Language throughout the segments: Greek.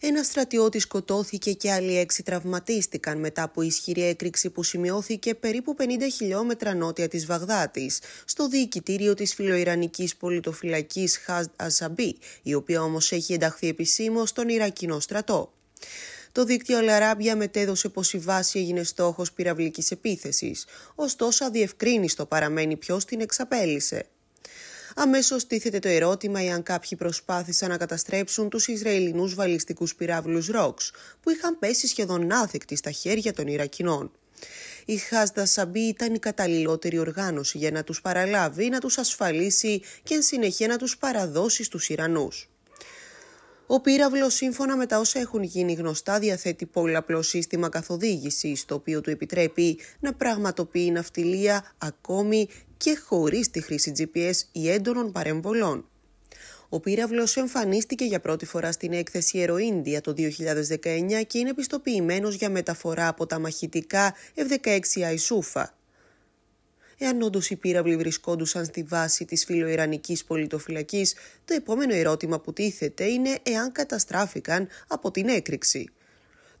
Ένα στρατιώτη σκοτώθηκε και άλλοι έξι τραυματίστηκαν μετά από ισχυρή έκρηξη που σημειώθηκε περίπου 50 χιλιόμετρα νότια της Βαγδάτης, στο διοικητήριο της φιλοϊρανικής πολιτοφυλακής Χαζ Ασαμπή, η οποία όμως έχει ενταχθεί επισήμως στον Ιρακινό στρατό. Το δίκτυο Λαράμπια μετέδωσε πως η βάση έγινε στόχος πυραυλικής επίθεσης, ωστόσο αδιευκρίνιστο παραμένει ποιος την εξαπέλυσε αμέσως τίθεται το ερώτημα εάν κάποιοι προσπάθησαν να καταστρέψουν τους Ισραηλινούς βαλιστικούς πυράβλους Ρόξ, που είχαν πέσει σχεδόν άθεκτοι στα χέρια των Ιρακινών. Η Χάσδα Σαμπή ήταν η καταλληλότερη οργάνωση για να τους παραλάβει, να τους ασφαλίσει και εν συνεχεία να τους παραδώσει στους Ιρανούς. Ο πύραυλος, σύμφωνα με τα όσα έχουν γίνει γνωστά διαθέτει πολλαπλό σύστημα καθοδήγησης, το οποίο του επιτρέπει να πραγματοποιεί ναυτιλία ακόμη και χωρίς τη χρήση GPS ή έντονων παρεμβολών. Ο πύραυλος εμφανίστηκε για πρώτη φορά στην έκθεση Εροίντια το 2019 και είναι πιστοποιημένο για μεταφορά από τα μαχητικά F-16 Αϊσούφα. Εάν όντως οι πύραυλοι βρισκόντουσαν στη βάση της φιλοϊρανικής πολιτοφυλακής, το επόμενο ερώτημα που τίθεται είναι εάν καταστράφηκαν από την έκρηξη.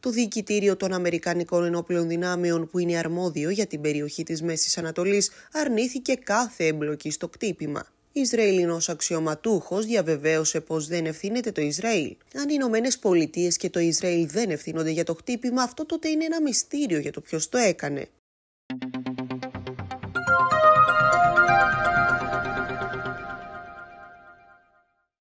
Το Διοικητήριο των Αμερικανικών Ενόπλων Δυνάμεων που είναι αρμόδιο για την περιοχή της Μέσης Ανατολής αρνήθηκε κάθε εμπλοκή στο κτύπημα. Ισραηλινός αξιωματούχος διαβεβαίωσε πως δεν ευθύνεται το Ισραήλ. Αν οι Ηνωμένες Πολιτείες και το Ισραήλ δεν ευθύνονται για το χτύπημα, αυτό τότε είναι ένα μυστήριο για το ποιος το έκανε.